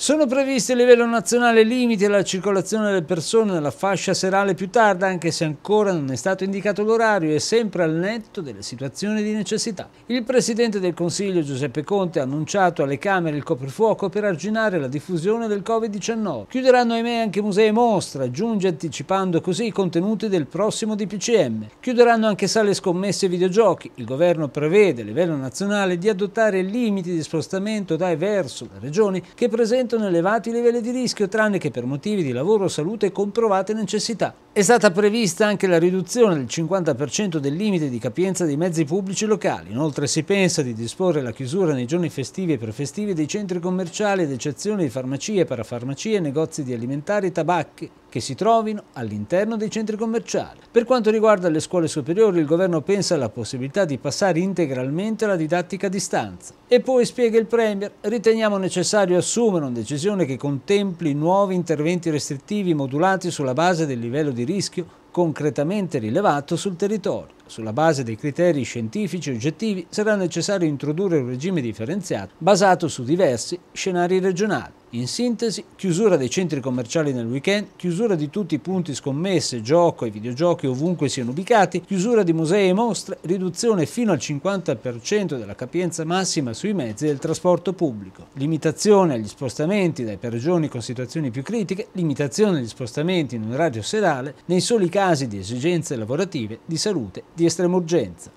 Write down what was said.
Sono previsti a livello nazionale limiti alla circolazione delle persone nella fascia serale più tarda, anche se ancora non è stato indicato l'orario e sempre al netto delle situazioni di necessità. Il Presidente del Consiglio Giuseppe Conte ha annunciato alle Camere il coprifuoco per arginare la diffusione del Covid-19. Chiuderanno ahimè anche musei e mostre, aggiunge anticipando così i contenuti del prossimo DPCM. Chiuderanno anche sale scommesse e videogiochi. Il governo prevede a livello nazionale di adottare limiti di spostamento da e verso le regioni che presentano presentano elevati livelli di rischio tranne che per motivi di lavoro, salute e comprovate necessità. È stata prevista anche la riduzione del 50% del limite di capienza dei mezzi pubblici locali. Inoltre si pensa di disporre la chiusura nei giorni festivi e prefestivi dei centri commerciali ad eccezione di farmacie, parafarmacie, negozi di alimentari e tabacchi che si trovino all'interno dei centri commerciali. Per quanto riguarda le scuole superiori, il governo pensa alla possibilità di passare integralmente alla didattica a distanza. E poi, spiega il Premier, riteniamo necessario assumere una decisione che contempli nuovi interventi restrittivi modulati sulla base del livello di rischio concretamente rilevato sul territorio. Sulla base dei criteri scientifici oggettivi sarà necessario introdurre un regime differenziato basato su diversi scenari regionali. In sintesi, chiusura dei centri commerciali nel weekend, chiusura di tutti i punti scommesse, gioco e videogiochi ovunque siano ubicati, chiusura di musei e mostre, riduzione fino al 50% della capienza massima sui mezzi del trasporto pubblico, limitazione agli spostamenti dai per regioni con situazioni più critiche, limitazione agli spostamenti in un radio sedale nei soli casi di esigenze lavorative, di salute, di estrema urgenza.